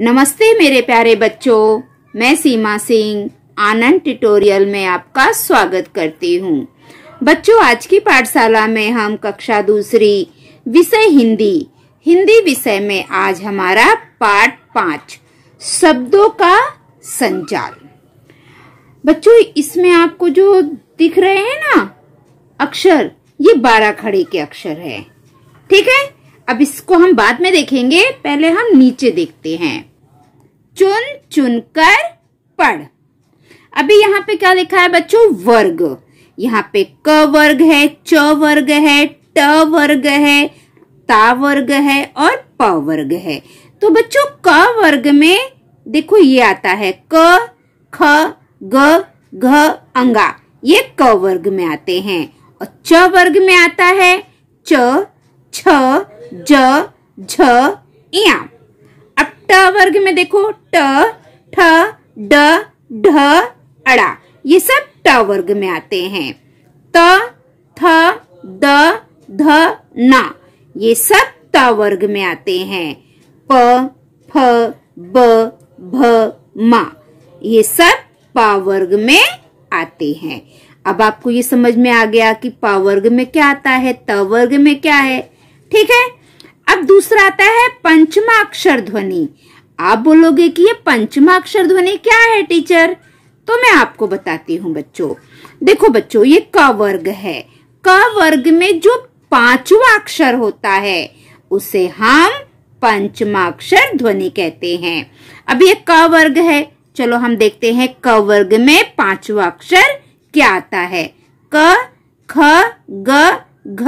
नमस्ते मेरे प्यारे बच्चों मैं सीमा सिंह आनंद ट्यूटोरियल में आपका स्वागत करती हूँ बच्चों आज की पाठशाला में हम कक्षा दूसरी विषय हिंदी हिंदी विषय में आज हमारा पाठ पाँच शब्दों का संचार बच्चों इसमें आपको जो दिख रहे हैं ना अक्षर ये बारह खड़े के अक्षर है ठीक है अब इसको हम बाद में देखेंगे पहले हम नीचे देखते हैं चुन चुन कर पढ़ अभी यहाँ पे क्या लिखा है बच्चों वर्ग यहाँ पे क वर्ग है च वर्ग है ट वर्ग है ता वर्ग है और प वर्ग है तो बच्चों क वर्ग में देखो ये आता है क ख ग घ अंगा ये क वर्ग में आते हैं और च वर्ग में आता है च छ ज झ इया अब ट वर्ग में देखो ट ठ ड ढ अड़ा ये सब ट वर्ग में आते हैं त थ द ध न ये सब त वर्ग में आते हैं प फ ब भ म ये सब प वर्ग में आते हैं अब आपको ये समझ में आ गया कि प वर्ग में क्या आता है त वर्ग में क्या है ठीक है अब दूसरा आता है पंचमाक्षर ध्वनि आप बोलोगे कि ये पंचमाक्षर ध्वनि क्या है टीचर तो मैं आपको बताती हूँ बच्चों देखो बच्चों ये क वर्ग है क वर्ग में जो पांचवा अक्षर होता है उसे हम पंचमाक्षर ध्वनि कहते हैं अब ये क वर्ग है चलो हम देखते हैं क वर्ग में पांचवा अक्षर क्या आता है क ख ग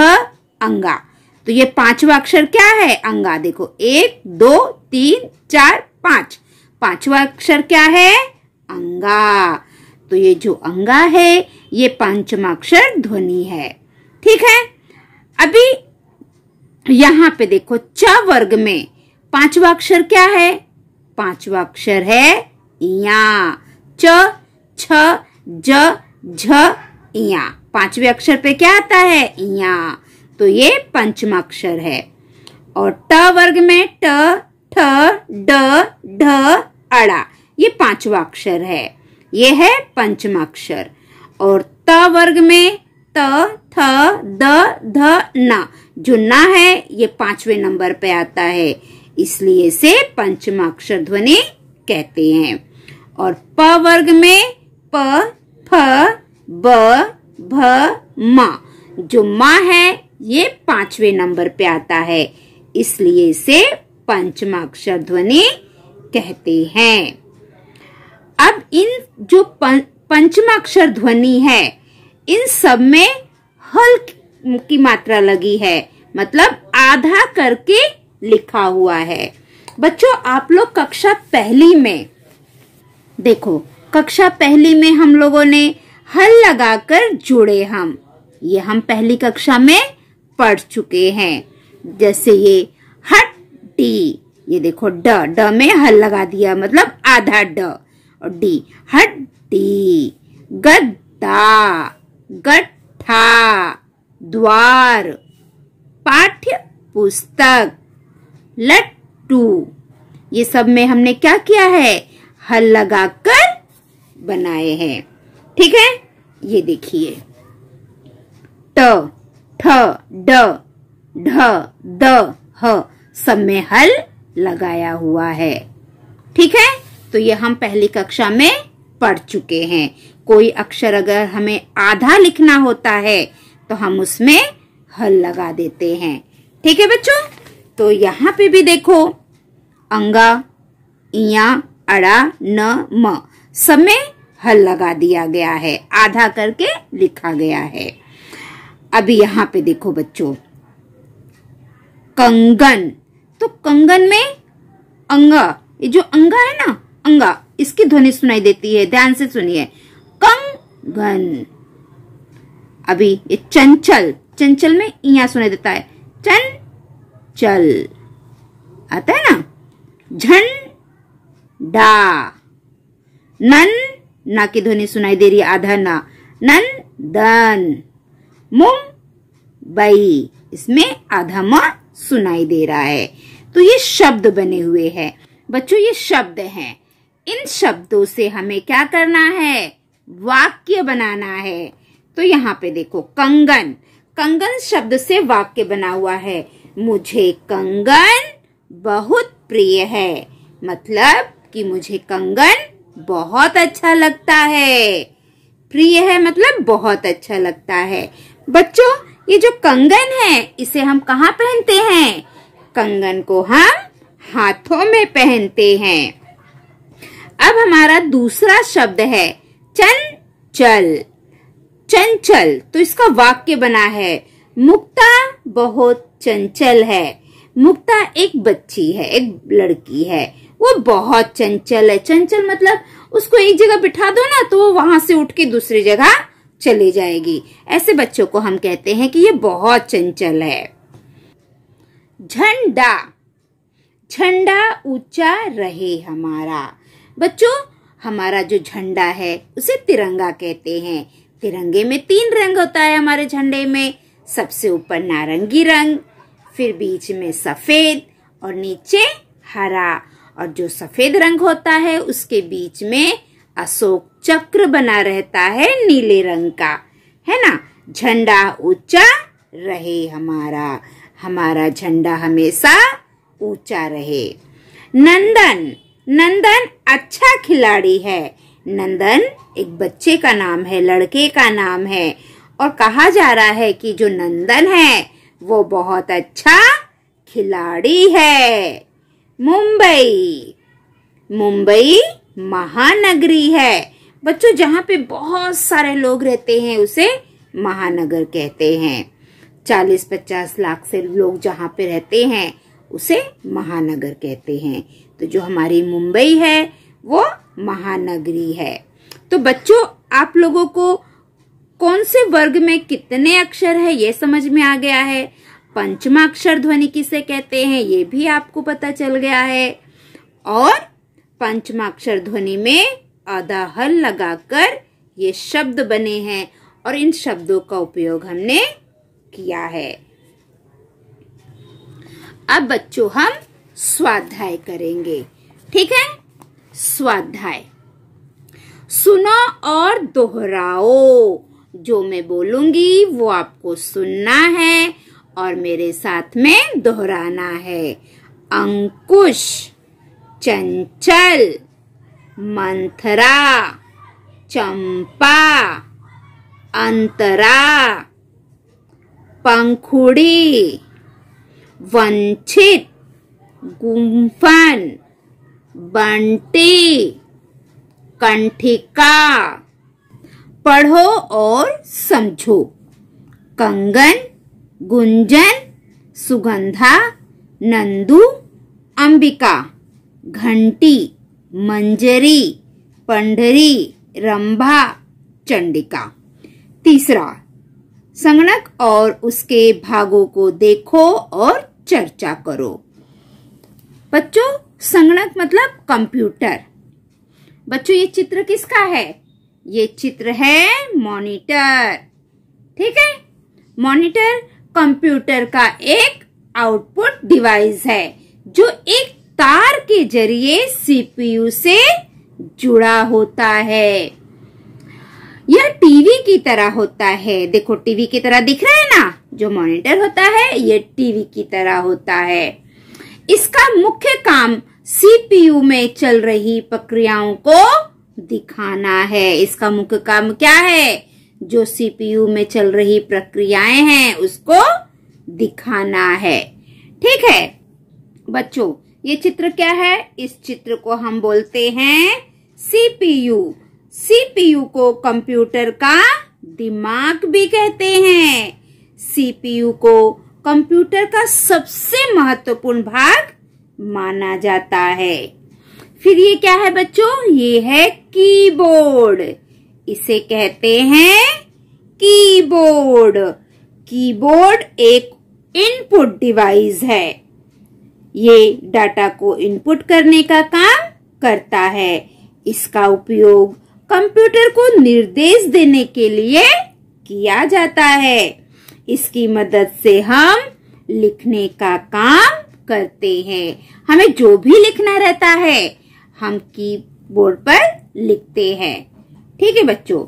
घ अंगा तो ये पांचवा अक्षर क्या है अंगा देखो एक दो तीन चार पांच पांचवा अक्षर क्या है अंगा तो ये जो अंगा है ये पांचवा अक्षर ध्वनि है ठीक है अभी यहाँ पे देखो च वर्ग में पांचवा अक्षर क्या है पांचवा अक्षर है या च छ ज झ या पांचवे अक्षर पे क्या आता है या तो ये पंचमाक्षर है और ट वर्ग में ट ठ ड ढ अड़ा ये पांचवा अक्षर है ये है पंचमाक्षर और त वर्ग में त थ द ध न जो न है ये पांचवे नंबर पे आता है इसलिए इसे पंचमाक्षर ध्वनि कहते हैं और प वर्ग में प फ ब भ म जो म है ये पांचवे नंबर पे आता है इसलिए इसे पंचमाक्षर ध्वनि कहते हैं अब इन जो पंचमाक्षर ध्वनि है इन सब में हल्क की मात्रा लगी है मतलब आधा करके लिखा हुआ है बच्चों आप लोग कक्षा पहली में देखो कक्षा पहली में हम लोगों ने हल लगाकर जोड़े हम ये हम पहली कक्षा में पढ़ चुके हैं जैसे ये हड्डी ये देखो ड ड में हल लगा दिया मतलब आधा ड और डी हड्डी गद्दा गठा द्वार पाठ्य पुस्तक लट्टू ये सब में हमने क्या किया है हल लगाकर बनाए हैं ठीक है ये देखिए ट ठ ड ढ द ह सब में हल लगाया हुआ है ठीक है तो ये हम पहली कक्षा में पढ़ चुके हैं कोई अक्षर अगर हमें आधा लिखना होता है तो हम उसमें हल लगा देते हैं ठीक है बच्चों तो यहाँ पे भी देखो अंगा इया अड़ा न म सब में हल लगा दिया गया है आधा करके लिखा गया है अभी यहाँ पे देखो बच्चों कंगन तो कंगन में अंगा ये जो अंगा है ना अंगा इसकी ध्वनि सुनाई देती है ध्यान से सुनिए कंगन अभी ये चंचल चंचल में इया सुनाई देता है चन चल आता है ना झंडा नन ना की ध्वनि सुनाई दे रही है आधा ना नन दन मुंबई इसमें आधा म सुनाई दे रहा है तो ये शब्द बने हुए हैं बच्चों ये शब्द हैं इन शब्दों से हमें क्या करना है वाक्य बनाना है तो यहाँ पे देखो कंगन कंगन शब्द से वाक्य बना हुआ है मुझे कंगन बहुत प्रिय है मतलब कि मुझे कंगन बहुत अच्छा लगता है प्रिय है मतलब बहुत अच्छा लगता है बच्चों ये जो कंगन है इसे हम कहा पहनते हैं कंगन को हम हाथों में पहनते हैं अब हमारा दूसरा शब्द है चंचल चंचल तो इसका वाक्य बना है मुक्ता बहुत चंचल है मुक्ता एक बच्ची है एक लड़की है वो बहुत चंचल है चंचल मतलब उसको एक जगह बिठा दो ना तो वो वहां से उठ के दूसरी जगह चले जाएगी ऐसे बच्चों को हम कहते हैं कि ये बहुत चंचल है झंडा झंडा ऊंचा रहे हमारा बच्चों हमारा जो झंडा है उसे तिरंगा कहते हैं तिरंगे में तीन रंग होता है हमारे झंडे में सबसे ऊपर नारंगी रंग फिर बीच में सफेद और नीचे हरा और जो सफेद रंग होता है उसके बीच में अशोक चक्र बना रहता है नीले रंग का है ना झंडा ऊंचा रहे हमारा हमारा झंडा हमेशा ऊंचा रहे नंदन नंदन अच्छा खिलाड़ी है नंदन एक बच्चे का नाम है लड़के का नाम है और कहा जा रहा है कि जो नंदन है वो बहुत अच्छा खिलाड़ी है मुंबई मुंबई महानगरी है बच्चों जहाँ पे बहुत सारे लोग रहते हैं उसे महानगर कहते हैं चालीस पचास लाख से लोग जहाँ पे रहते हैं उसे महानगर कहते हैं तो जो हमारी मुंबई है वो महानगरी है तो बच्चों आप लोगों को कौन से वर्ग में कितने अक्षर है ये समझ में आ गया है पंचमा अक्षर ध्वनि किसे कहते हैं ये भी आपको पता चल गया है और पंचमाक्षर ध्वनि में आधा हल लगाकर ये शब्द बने हैं और इन शब्दों का उपयोग हमने किया है अब बच्चों हम स्वाध्याय करेंगे ठीक है स्वाध्याय सुनो और दोहराओ जो मैं बोलूंगी वो आपको सुनना है और मेरे साथ में दोहराना है अंकुश चंचल मंथरा चंपा अंतरा पंखुड़ी वंचित गुम्फन बंटी कंठिका पढ़ो और समझो कंगन गुंजन सुगंधा नंदू अंबिका घंटी मंजरी पंडरी रंभा चंडिका तीसरा संगणक और उसके भागों को देखो और चर्चा करो बच्चों संगणक मतलब कंप्यूटर बच्चों ये चित्र किसका है ये चित्र है मॉनिटर ठीक है मॉनिटर कंप्यूटर का एक आउटपुट डिवाइस है जो एक तार के जरिए सीपीयू से जुड़ा होता है यह टीवी की तरह होता है देखो टीवी की तरह दिख रहा है ना जो मॉनिटर होता है यह टीवी की तरह होता है इसका मुख्य काम सीपीयू में चल रही प्रक्रियाओं को दिखाना है इसका मुख्य काम क्या है जो सीपीयू में चल रही प्रक्रियाएं हैं उसको दिखाना है ठीक है बच्चों ये चित्र क्या है इस चित्र को हम बोलते हैं सीपीयू सीपीयू को कंप्यूटर का दिमाग भी कहते हैं सीपीयू को कंप्यूटर का सबसे महत्वपूर्ण भाग माना जाता है फिर ये क्या है बच्चों ये है कीबोर्ड इसे कहते हैं कीबोर्ड कीबोर्ड एक इनपुट डिवाइस है ये डाटा को इनपुट करने का काम करता है इसका उपयोग कंप्यूटर को निर्देश देने के लिए किया जाता है इसकी मदद से हम लिखने का काम करते हैं हमें जो भी लिखना रहता है हम कीबोर्ड पर लिखते हैं ठीक है बच्चों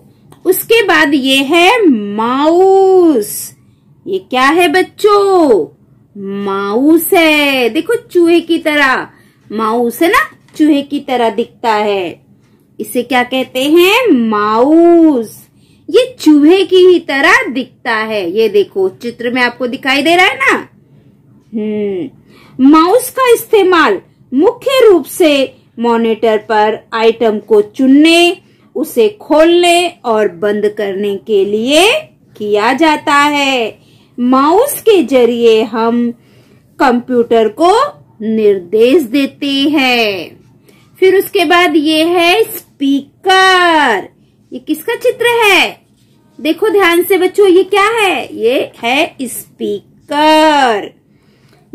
उसके बाद ये है माउस ये क्या है बच्चों माउस है देखो चूहे की तरह माउस है ना चूहे की तरह दिखता है इसे क्या कहते हैं माउस ये चूहे की ही तरह दिखता है ये देखो चित्र में आपको दिखाई दे रहा है ना हम्म माउस का इस्तेमाल मुख्य रूप से मॉनिटर पर आइटम को चुनने उसे खोलने और बंद करने के लिए किया जाता है माउस के जरिए हम कंप्यूटर को निर्देश देते हैं फिर उसके बाद ये है स्पीकर ये किसका चित्र है देखो ध्यान से बच्चों ये क्या है ये है स्पीकर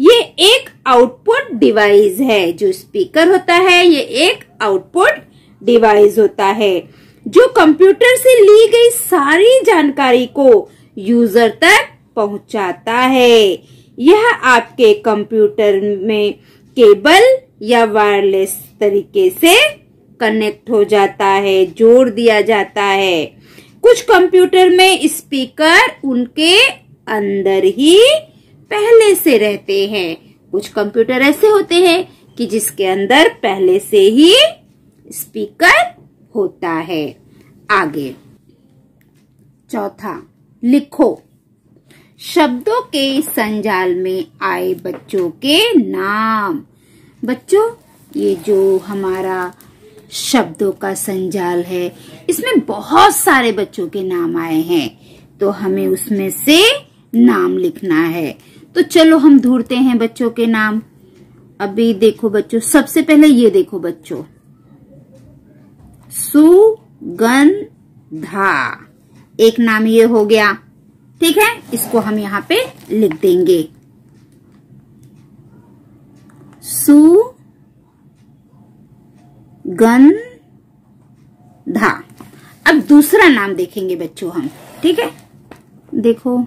ये एक आउटपुट डिवाइस है जो स्पीकर होता है ये एक आउटपुट डिवाइस होता है जो कंप्यूटर से ली गई सारी जानकारी को यूजर तक पहुंचाता है यह आपके कंप्यूटर में केबल या वायरलेस तरीके से कनेक्ट हो जाता है जोड़ दिया जाता है कुछ कंप्यूटर में स्पीकर उनके अंदर ही पहले से रहते हैं कुछ कंप्यूटर ऐसे होते हैं कि जिसके अंदर पहले से ही स्पीकर होता है आगे चौथा लिखो शब्दों के संजाल में आए बच्चों के नाम बच्चों ये जो हमारा शब्दों का संजाल है इसमें बहुत सारे बच्चों के नाम आए हैं तो हमें उसमें से नाम लिखना है तो चलो हम ढूंढते हैं बच्चों के नाम अभी देखो बच्चों सबसे पहले ये देखो बच्चों सुगंधा एक नाम ये हो गया ठीक है इसको हम यहां पे लिख देंगे सु गन धा अब दूसरा नाम देखेंगे बच्चों हम ठीक है देखो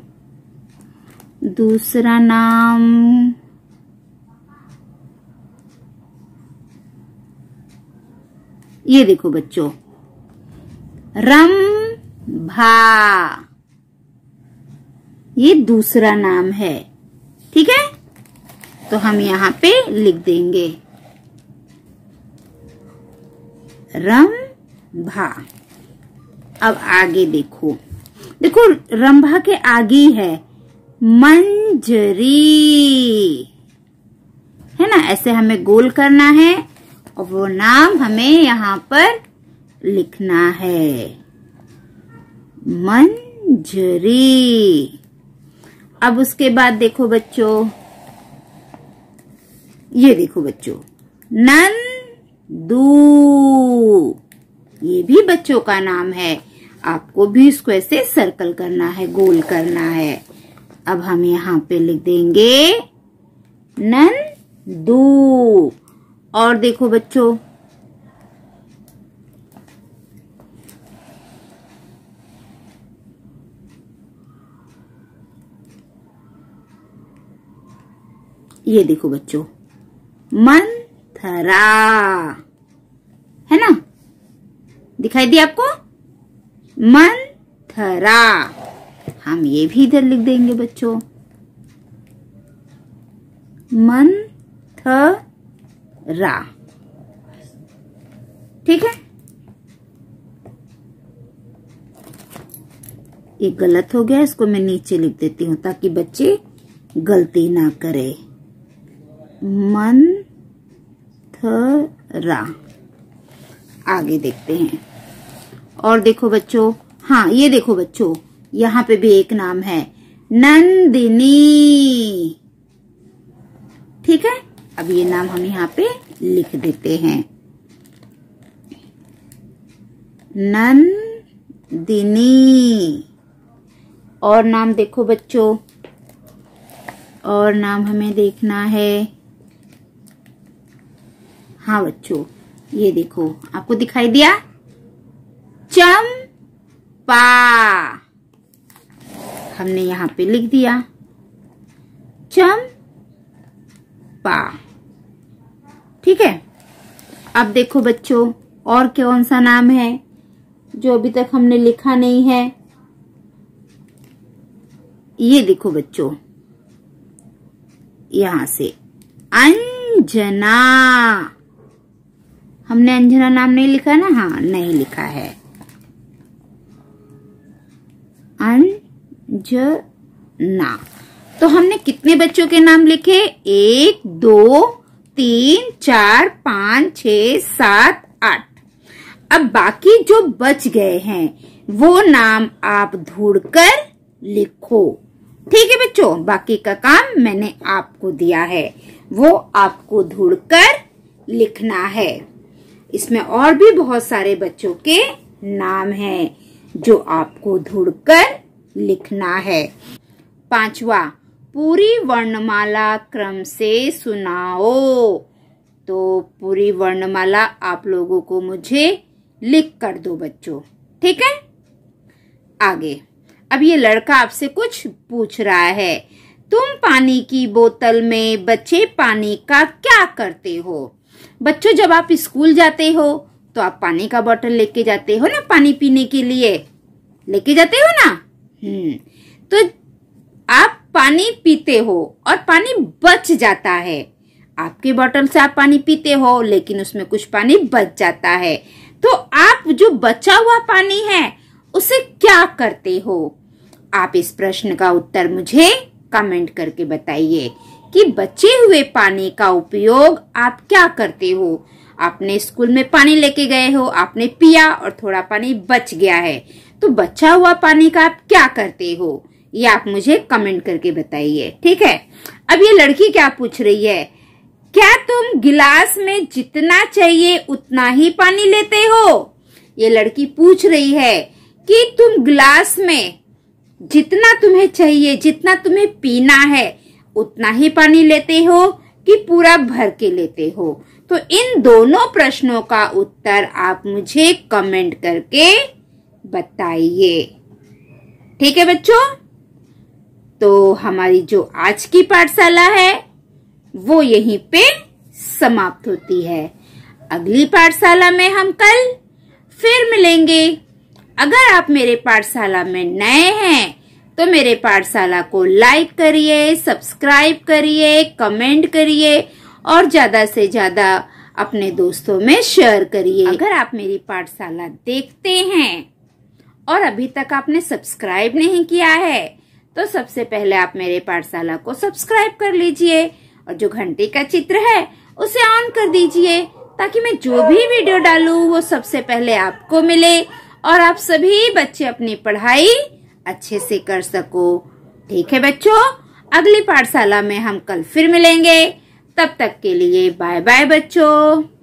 दूसरा नाम ये देखो बच्चों रम भा ये दूसरा नाम है ठीक है तो हम यहाँ पे लिख देंगे रंभा अब आगे देखो देखो रंभा के आगे है मंजरी है ना ऐसे हमें गोल करना है और वो नाम हमें यहाँ पर लिखना है मंजरी अब उसके बाद देखो बच्चों ये देखो बच्चों नन दू ये भी बच्चों का नाम है आपको भी इसको ऐसे सर्कल करना है गोल करना है अब हम यहाँ पे लिख देंगे नन दू और देखो बच्चों ये देखो बच्चों मंथरा है ना दिखाई दी आपको मंथरा हम ये भी इधर लिख देंगे बच्चों रा ठीक है ये गलत हो गया इसको मैं नीचे लिख देती हूं ताकि बच्चे गलती ना करें मंथरा आगे देखते हैं और देखो बच्चों हाँ ये देखो बच्चों यहाँ पे भी एक नाम है नंदिनी ठीक है अब ये नाम हम यहाँ पे लिख देते हैं नंदिनी और नाम देखो बच्चों और नाम हमें देखना है हाँ बच्चों ये देखो आपको दिखाई दिया चंपा हमने यहाँ पे लिख दिया चंपा ठीक है अब देखो बच्चों और कौन सा नाम है जो अभी तक हमने लिखा नहीं है ये देखो बच्चों यहां से अंजना हमने अंजना नाम नहीं लिखा ना हाँ नहीं लिखा है अंजना तो हमने कितने बच्चों के नाम लिखे एक दो तीन चार पाँच छ सात आठ अब बाकी जो बच गए हैं वो नाम आप ढूंढकर लिखो ठीक है बच्चों बाकी का काम मैंने आपको दिया है वो आपको ढूंढकर लिखना है इसमें और भी बहुत सारे बच्चों के नाम हैं जो आपको ढूंढकर लिखना है पांचवा पूरी वर्णमाला क्रम से सुनाओ तो पूरी वर्णमाला आप लोगों को मुझे लिख कर दो बच्चों ठीक है आगे अब ये लड़का आपसे कुछ पूछ रहा है तुम पानी की बोतल में बचे पानी का क्या करते हो बच्चों जब आप स्कूल जाते हो तो आप पानी का बॉटल लेके जाते हो ना पानी पीने के लिए लेके जाते हो ना हम्म। तो आप पानी पीते हो और पानी बच जाता है आपके बॉटल से आप पानी पीते हो लेकिन उसमें कुछ पानी बच जाता है तो आप जो बचा हुआ पानी है उसे क्या करते हो आप इस प्रश्न का उत्तर मुझे कमेंट करके बताइए कि बचे हुए पानी का उपयोग आप क्या करते हो आपने स्कूल में पानी लेके गए हो आपने पिया और थोड़ा पानी बच गया है तो बचा हुआ पानी का आप क्या करते हो ये आप मुझे कमेंट करके बताइए ठीक है अब ये लड़की क्या पूछ रही है क्या तुम गिलास में जितना चाहिए उतना ही पानी लेते हो ये लड़की पूछ रही है कि तुम गिलास में जितना तुम्हें चाहिए जितना तुम्हें पीना है उतना ही पानी लेते हो कि पूरा भर के लेते हो तो इन दोनों प्रश्नों का उत्तर आप मुझे कमेंट करके बताइए ठीक है बच्चों तो हमारी जो आज की पाठशाला है वो यहीं पे समाप्त होती है अगली पाठशाला में हम कल फिर मिलेंगे अगर आप मेरे पाठशाला में नए हैं तो मेरे पाठशाला को लाइक करिए सब्सक्राइब करिए कमेंट करिए और ज्यादा से ज्यादा अपने दोस्तों में शेयर करिए अगर आप मेरी पाठशाला देखते हैं और अभी तक आपने सब्सक्राइब नहीं किया है तो सबसे पहले आप मेरे पाठशाला को सब्सक्राइब कर लीजिए और जो घंटी का चित्र है उसे ऑन कर दीजिए ताकि मैं जो भी वीडियो डालू वो सबसे पहले आपको मिले और आप सभी बच्चे अपनी पढ़ाई अच्छे से कर सको ठीक है बच्चों अगली पाठशाला में हम कल फिर मिलेंगे तब तक के लिए बाय बाय बच्चों